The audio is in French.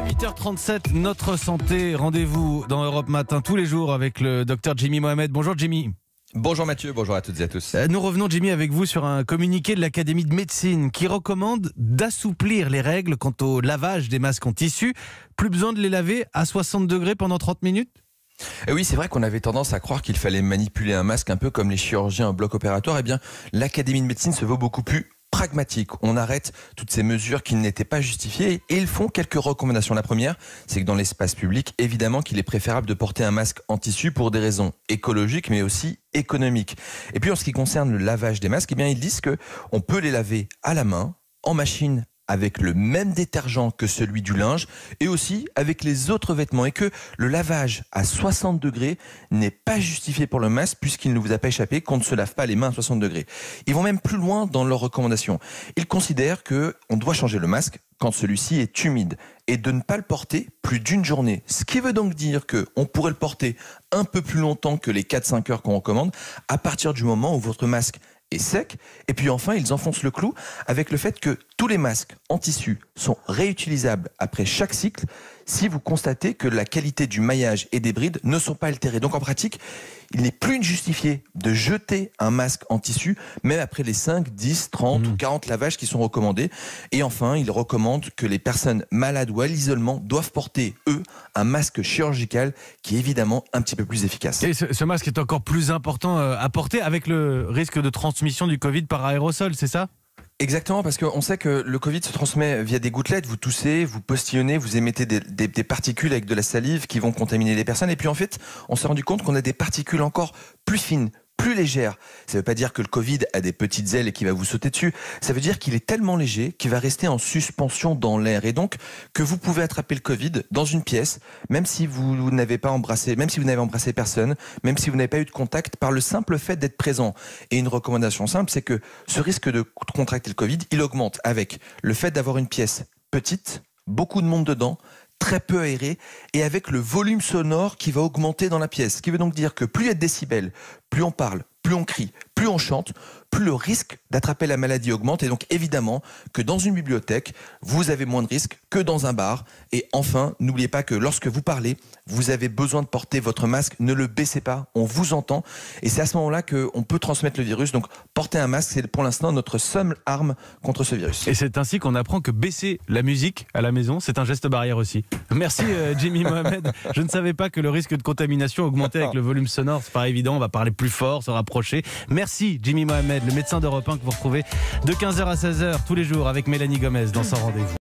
8h37, notre santé, rendez-vous dans Europe Matin tous les jours avec le docteur Jimmy Mohamed. Bonjour Jimmy. Bonjour Mathieu, bonjour à toutes et à tous. Euh, nous revenons Jimmy avec vous sur un communiqué de l'Académie de médecine qui recommande d'assouplir les règles quant au lavage des masques en tissu. Plus besoin de les laver à 60 degrés pendant 30 minutes et eh oui, c'est vrai qu'on avait tendance à croire qu'il fallait manipuler un masque un peu comme les chirurgiens en bloc opératoire. Eh bien, l'Académie de médecine se vaut beaucoup plus pragmatique. On arrête toutes ces mesures qui n'étaient pas justifiées et ils font quelques recommandations. La première, c'est que dans l'espace public, évidemment qu'il est préférable de porter un masque en tissu pour des raisons écologiques mais aussi économiques. Et puis en ce qui concerne le lavage des masques, eh bien ils disent que on peut les laver à la main, en machine avec le même détergent que celui du linge et aussi avec les autres vêtements et que le lavage à 60 degrés n'est pas justifié pour le masque puisqu'il ne vous a pas échappé qu'on ne se lave pas les mains à 60 degrés. Ils vont même plus loin dans leurs recommandations. Ils considèrent que on doit changer le masque quand celui-ci est humide et de ne pas le porter plus d'une journée. Ce qui veut donc dire que on pourrait le porter un peu plus longtemps que les 4-5 heures qu'on recommande à partir du moment où votre masque et sec. Et puis enfin, ils enfoncent le clou avec le fait que tous les masques en tissu sont réutilisables après chaque cycle, si vous constatez que la qualité du maillage et des brides ne sont pas altérées. Donc en pratique, il n'est plus justifié de jeter un masque en tissu, même après les 5, 10, 30 ou 40 mmh. lavages qui sont recommandés. Et enfin, il recommande que les personnes malades ou à l'isolement doivent porter, eux, un masque chirurgical qui est évidemment un petit peu plus efficace. Et ce masque est encore plus important euh, à porter avec le risque de transmission du Covid par aérosol, c'est ça Exactement, parce qu'on sait que le Covid se transmet via des gouttelettes. Vous toussez, vous postillonnez, vous émettez des, des particules avec de la salive qui vont contaminer les personnes. Et puis en fait, on s'est rendu compte qu'on a des particules encore plus fines, plus légère. Ça ne veut pas dire que le Covid a des petites ailes et qu'il va vous sauter dessus. Ça veut dire qu'il est tellement léger qu'il va rester en suspension dans l'air. Et donc, que vous pouvez attraper le Covid dans une pièce, même si vous n'avez pas embrassé, même si vous n'avez embrassé personne, même si vous n'avez pas eu de contact, par le simple fait d'être présent. Et une recommandation simple, c'est que ce risque de contracter le Covid, il augmente avec le fait d'avoir une pièce petite, beaucoup de monde dedans, très peu aéré et avec le volume sonore qui va augmenter dans la pièce. Ce qui veut donc dire que plus il y a de décibels, plus on parle, plus on crie, plus on chante, plus le risque d'attraper la maladie augmente. Et donc évidemment que dans une bibliothèque, vous avez moins de risques que dans un bar. Et enfin, n'oubliez pas que lorsque vous parlez, vous avez besoin de porter votre masque. Ne le baissez pas, on vous entend. Et c'est à ce moment-là qu'on peut transmettre le virus. Donc porter un masque, c'est pour l'instant notre seule arme contre ce virus. Et c'est ainsi qu'on apprend que baisser la musique à la maison, c'est un geste barrière aussi. Merci euh, Jimmy Mohamed. Je ne savais pas que le risque de contamination augmentait avec le volume sonore. C'est pas évident, on va parler plus fort, se rapprocher Merci Jimmy Mohamed, le médecin d'Europe 1 que vous retrouvez de 15h à 16h tous les jours avec Mélanie Gomez dans son rendez-vous.